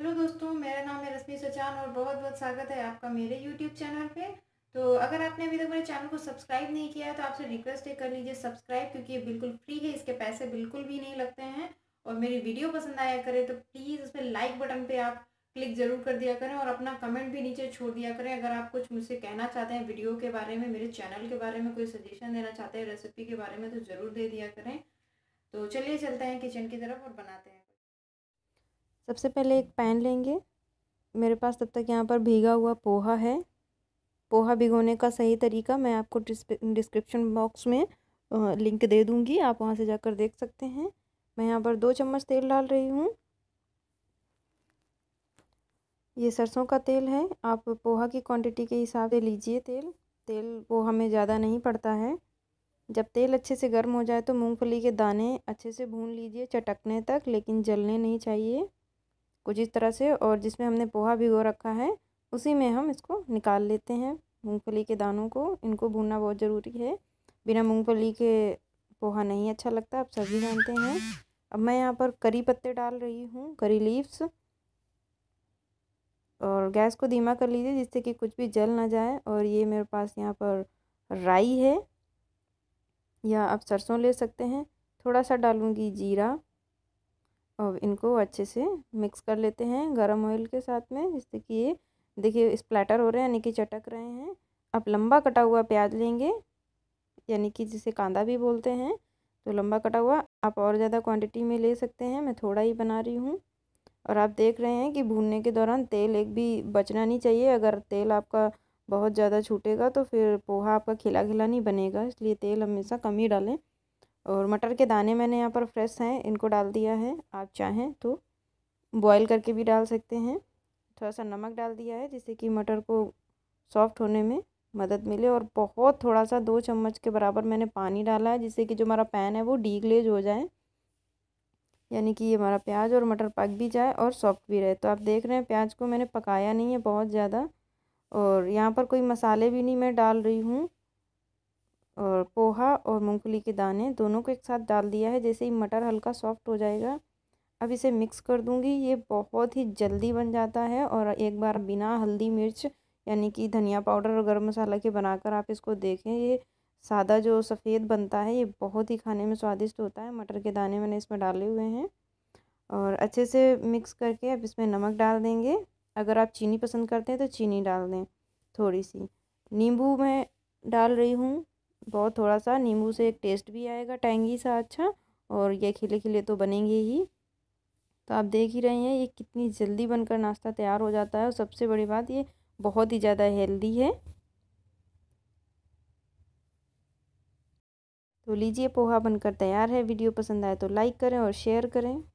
hello दोस्तों मेरा नाम है रश्मि सचान और बहुत बहुत स्वागत है आपका मेरे यूट्यूब चैनल पे तो अगर आपने अभी तक मेरे चैनल को सब्सक्राइब नहीं किया है तो आपसे रिक्वेस्ट है कर लीजिए सब्सक्राइब क्योंकि ये बिल्कुल फ्री है इसके पैसे बिल्कुल भी नहीं लगते हैं और मेरी वीडियो पसंद आया करें तो प्लीज़ उसमें लाइक बटन पर आप क्लिक ज़रूर कर दिया करें और अपना कमेंट भी नीचे छोड़ दिया करें अगर आप कुछ मुझसे कहना चाहते हैं वीडियो के बारे में मेरे चैनल के बारे में कोई सजेशन देना चाहते हैं रेसिपी के बारे में तो ज़रूर दे दिया करें तो चलिए चलते हैं किचन की तरफ और बनाते हैं सबसे पहले एक पैन लेंगे मेरे पास तब तक यहाँ पर भीगा हुआ पोहा है पोहा भिगोने का सही तरीका मैं आपको डिस्क्रिप्शन बॉक्स में लिंक दे दूँगी आप वहाँ से जाकर देख सकते हैं मैं यहाँ पर दो चम्मच तेल डाल रही हूँ ये सरसों का तेल है आप पोहा की क्वांटिटी के हिसाब से लीजिए तेल तेल पोहा में ज़्यादा नहीं पड़ता है जब तेल अच्छे से गर्म हो जाए तो मूंगफली के दाने अच्छे से भून लीजिए चटकने तक लेकिन जलने नहीं चाहिए कुछ इस तरह से और जिसमें हमने पोहा भिगो रखा है उसी में हम इसको निकाल लेते हैं मूंगफली के दानों को इनको भूनना बहुत ज़रूरी है बिना मूंगफली के पोहा नहीं अच्छा लगता आप सभी जानते हैं अब मैं यहाँ पर करी पत्ते डाल रही हूँ करी लीव्स और गैस को धीमा कर लीजिए जिससे कि कुछ भी जल ना जाए और ये मेरे पास यहाँ पर राई है या आप सरसों ले सकते हैं थोड़ा सा डालूँगी जीरा और इनको अच्छे से मिक्स कर लेते हैं गरम ऑयल के साथ में जिससे कि ये देखिए स्प्लैटर हो रहे हैं यानी कि चटक रहे हैं आप लंबा कटा हुआ प्याज लेंगे यानी कि जिसे कांदा भी बोलते हैं तो लंबा कटा हुआ आप और ज़्यादा क्वांटिटी में ले सकते हैं मैं थोड़ा ही बना रही हूँ और आप देख रहे हैं कि भूनने के दौरान तेल एक भी बचना नहीं चाहिए अगर तेल आपका बहुत ज़्यादा छूटेगा तो फिर पोहा आपका खिला खिला नहीं बनेगा इसलिए तेल हमेशा कम ही डालें और मटर के दाने मैंने यहाँ पर फ्रेश हैं इनको डाल दिया है आप चाहें तो बॉईल करके भी डाल सकते हैं थोड़ा सा नमक डाल दिया है जिससे कि मटर को सॉफ्ट होने में मदद मिले और बहुत थोड़ा सा दो चम्मच के बराबर मैंने पानी डाला है जिससे कि जो हमारा पैन है वो डीग्लेज हो जाए यानी कि ये हमारा प्याज और मटर पक भी जाए और सॉफ्ट भी रहे तो आप देख रहे हैं प्याज को मैंने पकाया नहीं है बहुत ज़्यादा और यहाँ पर कोई मसाले भी नहीं मैं डाल रही हूँ और पोहा और मूंगफली के दाने दोनों को एक साथ डाल दिया है जैसे ही मटर हल्का सॉफ्ट हो जाएगा अब इसे मिक्स कर दूंगी ये बहुत ही जल्दी बन जाता है और एक बार बिना हल्दी मिर्च यानी कि धनिया पाउडर और गर्म मसाला के बनाकर आप इसको देखें ये सादा जो सफ़ेद बनता है ये बहुत ही खाने में स्वादिष्ट होता है मटर के दाने मैंने इसमें डाले हुए हैं और अच्छे से मिक्स करके अब इसमें नमक डाल देंगे अगर आप चीनी पसंद करते हैं तो चीनी डाल दें थोड़ी सी नींबू मैं डाल रही हूँ बहुत थोड़ा सा नींबू से एक टेस्ट भी आएगा टैंगी सा अच्छा और ये खिले खिले तो बनेंगे ही तो आप देख ही रहे हैं ये कितनी जल्दी बनकर नाश्ता तैयार हो जाता है और सबसे बड़ी बात ये बहुत ही ज़्यादा हेल्दी है तो लीजिए पोहा बनकर तैयार है वीडियो पसंद आए तो लाइक करें और शेयर करें